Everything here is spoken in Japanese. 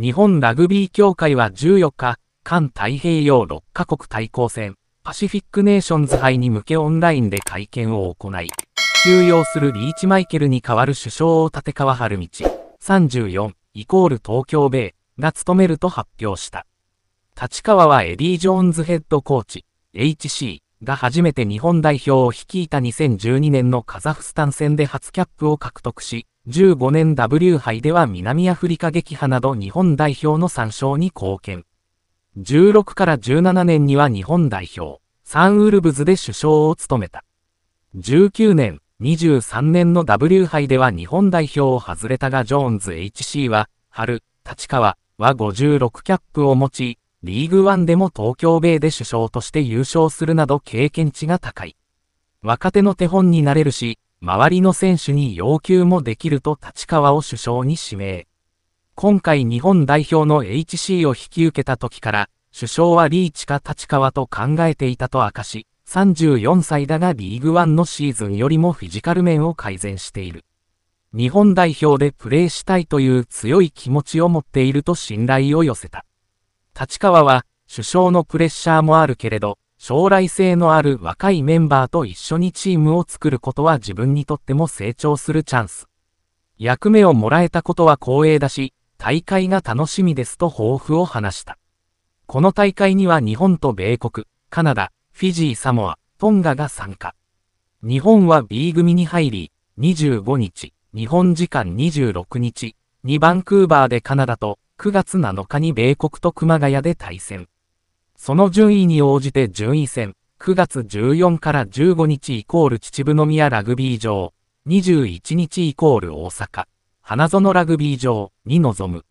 日本ラグビー協会は14日、環太平洋6カ国対抗戦、パシフィックネーションズ杯に向けオンラインで会見を行い、休養するリーチマイケルに代わる首相を立川春道、34、イコール東京米が務めると発表した。立川はエディ・ジョーンズヘッドコーチ、HC、が初めて日本代表を率いた2012年のカザフスタン戦で初キャップを獲得し、15年 W 杯では南アフリカ撃破など日本代表の参照に貢献。16から17年には日本代表、サンウルブズで首相を務めた。19年、23年の W 杯では日本代表を外れたがジョーンズ HC は、春、立川は56キャップを持ち、リーグワンでも東京米で首相として優勝するなど経験値が高い。若手の手本になれるし、周りの選手に要求もできると立川を首相に指名。今回日本代表の HC を引き受けた時から、首相はリーチか立川と考えていたと明かし、34歳だがリーグワンのシーズンよりもフィジカル面を改善している。日本代表でプレーしたいという強い気持ちを持っていると信頼を寄せた。立川は、首相のプレッシャーもあるけれど、将来性のある若いメンバーと一緒にチームを作ることは自分にとっても成長するチャンス。役目をもらえたことは光栄だし、大会が楽しみですと抱負を話した。この大会には日本と米国、カナダ、フィジー・サモア、トンガが参加。日本は B 組に入り、25日、日本時間26日、2バンクーバーでカナダと9月7日に米国と熊谷で対戦。その順位に応じて順位戦、9月14から15日イコール秩父宮ラグビー場、21日イコール大阪、花園ラグビー場に臨む。